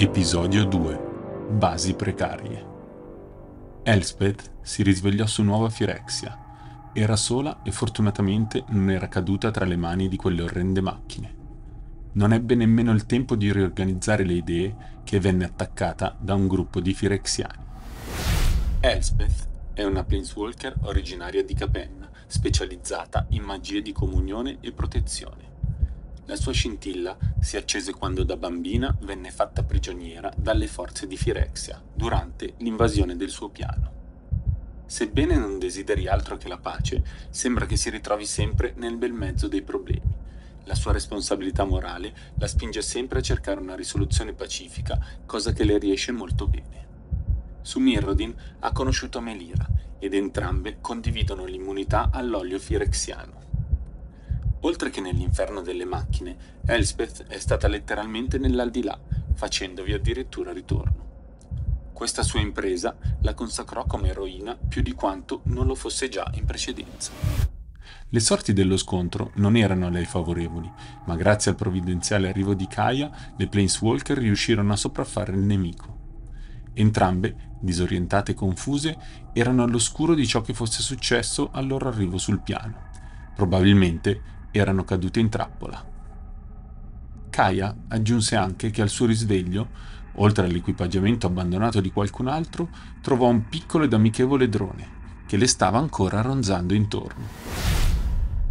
Episodio 2 Basi precarie Elspeth si risvegliò su nuova Firexia. Era sola e fortunatamente non era caduta tra le mani di quelle orrende macchine. Non ebbe nemmeno il tempo di riorganizzare le idee che venne attaccata da un gruppo di firexiani. Elspeth è una planeswalker originaria di Capenna, specializzata in magie di comunione e protezione. La sua scintilla si accese quando da bambina venne fatta prigioniera dalle forze di Firexia durante l'invasione del suo piano. Sebbene non desideri altro che la pace, sembra che si ritrovi sempre nel bel mezzo dei problemi. La sua responsabilità morale la spinge sempre a cercare una risoluzione pacifica, cosa che le riesce molto bene. Sumirrodin ha conosciuto Melira ed entrambe condividono l'immunità all'olio firexiano. Oltre che nell'inferno delle macchine, Elspeth è stata letteralmente nell'aldilà, facendovi addirittura ritorno. Questa sua impresa la consacrò come eroina più di quanto non lo fosse già in precedenza. Le sorti dello scontro non erano a lei favorevoli, ma grazie al provvidenziale arrivo di Kaia, le Planeswalker riuscirono a sopraffare il nemico. Entrambe, disorientate e confuse, erano all'oscuro di ciò che fosse successo al loro arrivo sul piano. Probabilmente erano cadute in trappola. Kaya aggiunse anche che al suo risveglio, oltre all'equipaggiamento abbandonato di qualcun altro, trovò un piccolo ed amichevole drone che le stava ancora ronzando intorno.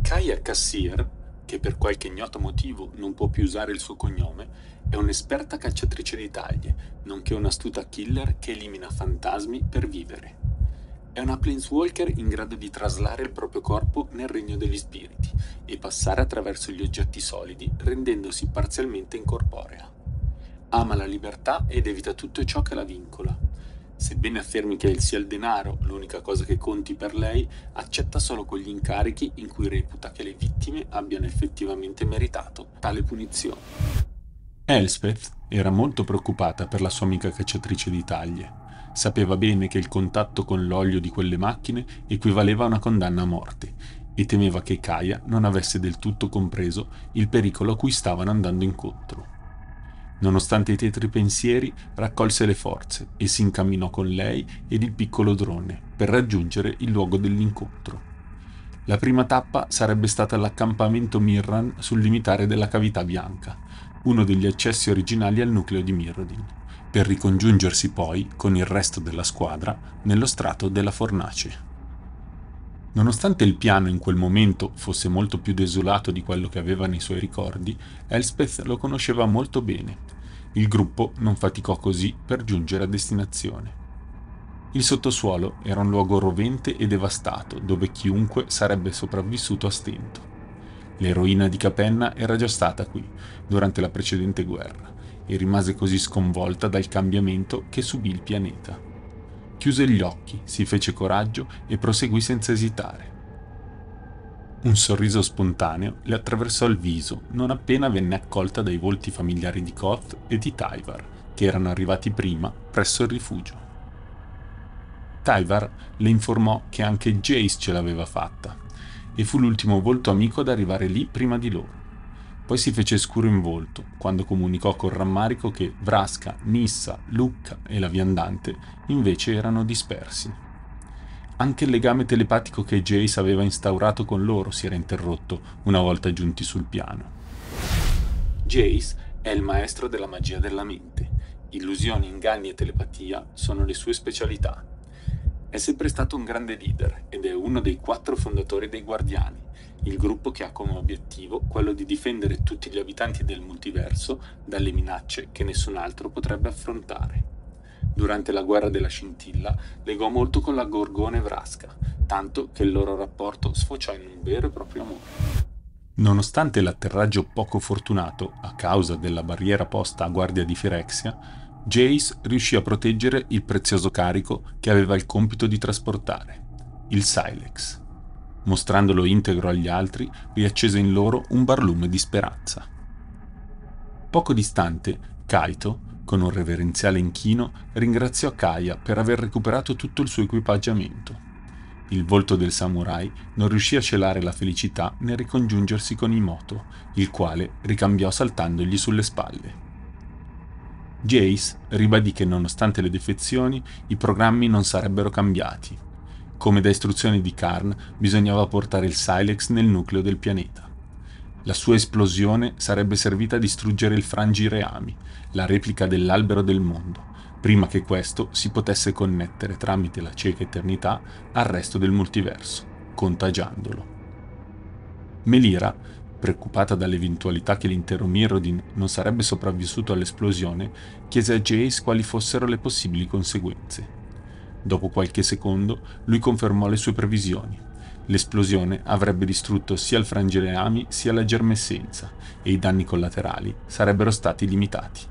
Kaya Cassier, che per qualche ignoto motivo non può più usare il suo cognome, è un'esperta cacciatrice di taglie, nonché un'astuta killer che elimina fantasmi per vivere. È una planeswalker in grado di traslare il proprio corpo nel regno degli spiriti e passare attraverso gli oggetti solidi rendendosi parzialmente incorporea. Ama la libertà ed evita tutto ciò che la vincola. Sebbene affermi che sia il denaro l'unica cosa che conti per lei, accetta solo quegli incarichi in cui reputa che le vittime abbiano effettivamente meritato tale punizione. Elspeth era molto preoccupata per la sua amica cacciatrice di taglie Sapeva bene che il contatto con l'olio di quelle macchine equivaleva a una condanna a morte e temeva che Kaya non avesse del tutto compreso il pericolo a cui stavano andando incontro. Nonostante i tetri pensieri, raccolse le forze e si incamminò con lei ed il piccolo drone per raggiungere il luogo dell'incontro. La prima tappa sarebbe stata l'accampamento Mirran sul limitare della cavità bianca, uno degli accessi originali al nucleo di Mirrodin per ricongiungersi poi con il resto della squadra nello strato della fornace. Nonostante il piano in quel momento fosse molto più desolato di quello che aveva nei suoi ricordi, Elspeth lo conosceva molto bene. Il gruppo non faticò così per giungere a destinazione. Il sottosuolo era un luogo rovente e devastato, dove chiunque sarebbe sopravvissuto a stento. L'eroina di Capenna era già stata qui, durante la precedente guerra e rimase così sconvolta dal cambiamento che subì il pianeta. Chiuse gli occhi, si fece coraggio e proseguì senza esitare. Un sorriso spontaneo le attraversò il viso non appena venne accolta dai volti familiari di Koth e di Tyvar, che erano arrivati prima presso il rifugio. Tyvar le informò che anche Jace ce l'aveva fatta e fu l'ultimo volto amico ad arrivare lì prima di loro. Poi si fece scuro in volto quando comunicò col rammarico che Vrasca, Nissa, Lucca e la viandante invece erano dispersi. Anche il legame telepatico che Jace aveva instaurato con loro si era interrotto una volta giunti sul piano. Jace è il maestro della magia della mente. Illusioni, inganni e telepatia sono le sue specialità è sempre stato un grande leader ed è uno dei quattro fondatori dei Guardiani, il gruppo che ha come obiettivo quello di difendere tutti gli abitanti del multiverso dalle minacce che nessun altro potrebbe affrontare. Durante la guerra della scintilla legò molto con la Gorgone Vrasca, tanto che il loro rapporto sfociò in un vero e proprio amore. Nonostante l'atterraggio poco fortunato a causa della barriera posta a guardia di Firexia, Jace riuscì a proteggere il prezioso carico che aveva il compito di trasportare, il Silex. Mostrandolo integro agli altri, riaccese in loro un barlume di speranza. Poco distante, Kaito, con un reverenziale inchino, ringraziò Kaya per aver recuperato tutto il suo equipaggiamento. Il volto del samurai non riuscì a celare la felicità nel ricongiungersi con Imoto, il quale ricambiò saltandogli sulle spalle. Jace ribadì che nonostante le defezioni i programmi non sarebbero cambiati. Come da istruzione di Karn, bisognava portare il Silex nel nucleo del pianeta. La sua esplosione sarebbe servita a distruggere il frangireami, la replica dell'albero del mondo, prima che questo si potesse connettere tramite la cieca eternità al resto del multiverso, contagiandolo. Melira preoccupata dall'eventualità che l'intero Mirrodin non sarebbe sopravvissuto all'esplosione, chiese a Jace quali fossero le possibili conseguenze. Dopo qualche secondo, lui confermò le sue previsioni. L'esplosione avrebbe distrutto sia il ami sia la germessenza e i danni collaterali sarebbero stati limitati.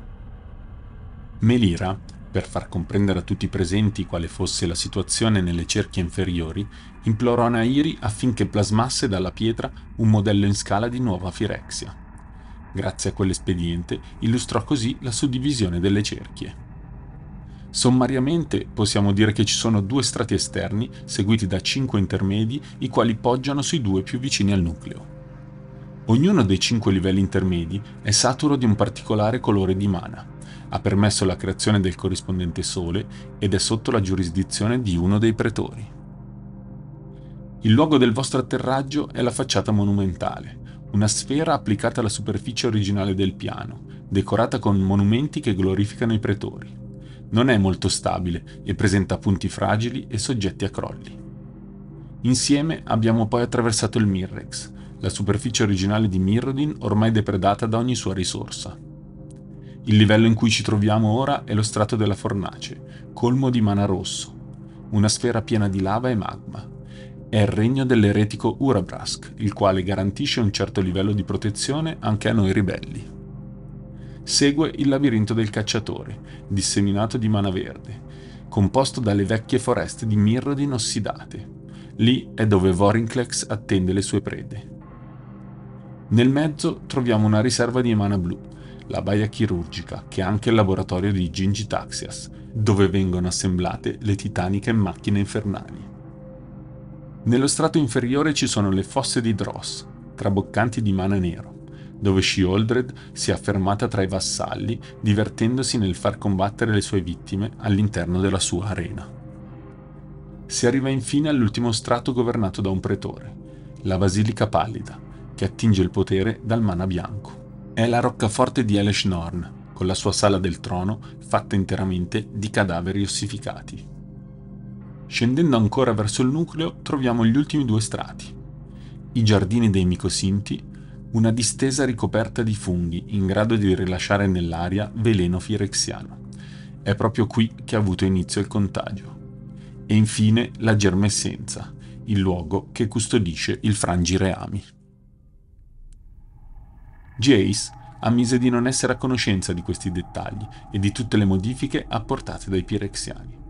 Melira per far comprendere a tutti i presenti quale fosse la situazione nelle cerchie inferiori, implorò Nairi affinché plasmasse dalla pietra un modello in scala di nuova Firexia. Grazie a quell'espediente illustrò così la suddivisione delle cerchie. Sommariamente possiamo dire che ci sono due strati esterni, seguiti da cinque intermedi, i quali poggiano sui due più vicini al nucleo. Ognuno dei cinque livelli intermedi è saturo di un particolare colore di mana, ha permesso la creazione del corrispondente sole ed è sotto la giurisdizione di uno dei pretori. Il luogo del vostro atterraggio è la facciata monumentale, una sfera applicata alla superficie originale del piano, decorata con monumenti che glorificano i pretori. Non è molto stabile e presenta punti fragili e soggetti a crolli. Insieme abbiamo poi attraversato il Mirrex, la superficie originale di Mirrodin ormai depredata da ogni sua risorsa. Il livello in cui ci troviamo ora è lo strato della Fornace, colmo di mana rosso, una sfera piena di lava e magma. È il regno dell'eretico Urabrask, il quale garantisce un certo livello di protezione anche a noi ribelli. Segue il labirinto del cacciatore, disseminato di mana verde, composto dalle vecchie foreste di mirrodi inossidate. Lì è dove Vorinclex attende le sue prede. Nel mezzo troviamo una riserva di mana blu, la baia chirurgica, che è anche il laboratorio di Gingi Taxias, dove vengono assemblate le titaniche macchine infernali. Nello strato inferiore ci sono le fosse di Dross, traboccanti di mana nero, dove Shioldred si è affermata tra i vassalli, divertendosi nel far combattere le sue vittime all'interno della sua arena. Si arriva infine all'ultimo strato governato da un pretore, la Basilica Pallida, che attinge il potere dal mana bianco. È la roccaforte di Eleshnorn, con la sua sala del trono fatta interamente di cadaveri ossificati. Scendendo ancora verso il nucleo troviamo gli ultimi due strati. I giardini dei micosinti, una distesa ricoperta di funghi in grado di rilasciare nell'aria veleno firexiano. È proprio qui che ha avuto inizio il contagio. E infine la germescenza, il luogo che custodisce il frangireami. Jace ammise di non essere a conoscenza di questi dettagli e di tutte le modifiche apportate dai pirexiani.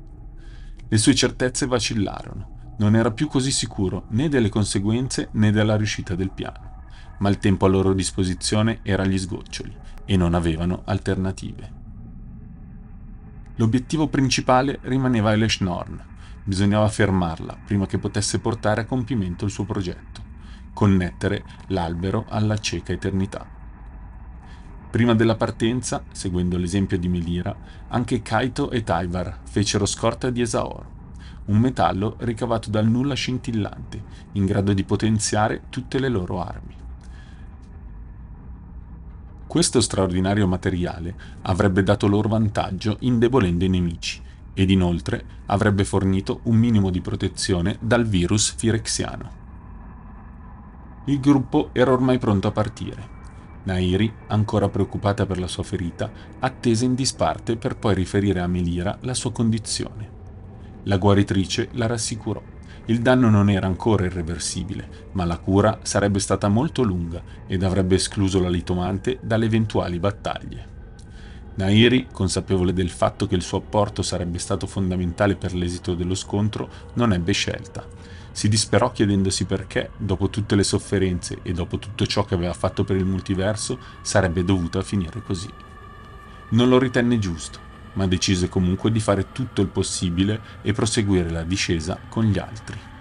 Le sue certezze vacillarono, non era più così sicuro né delle conseguenze né della riuscita del piano, ma il tempo a loro disposizione era agli sgoccioli e non avevano alternative. L'obiettivo principale rimaneva Elesh Norn, bisognava fermarla prima che potesse portare a compimento il suo progetto, connettere l'albero alla cieca eternità. Prima della partenza, seguendo l'esempio di Melira, anche Kaito e Taivar fecero scorta di Esaoro, un metallo ricavato dal nulla scintillante, in grado di potenziare tutte le loro armi. Questo straordinario materiale avrebbe dato loro vantaggio indebolendo i nemici ed inoltre avrebbe fornito un minimo di protezione dal virus firexiano. Il gruppo era ormai pronto a partire Nairi, ancora preoccupata per la sua ferita, attese in disparte per poi riferire a Melira la sua condizione. La guaritrice la rassicurò. Il danno non era ancora irreversibile, ma la cura sarebbe stata molto lunga ed avrebbe escluso la litomante dalle eventuali battaglie. Nairi, consapevole del fatto che il suo apporto sarebbe stato fondamentale per l'esito dello scontro, non ebbe scelta si disperò chiedendosi perché, dopo tutte le sofferenze e dopo tutto ciò che aveva fatto per il multiverso, sarebbe dovuta finire così. Non lo ritenne giusto, ma decise comunque di fare tutto il possibile e proseguire la discesa con gli altri.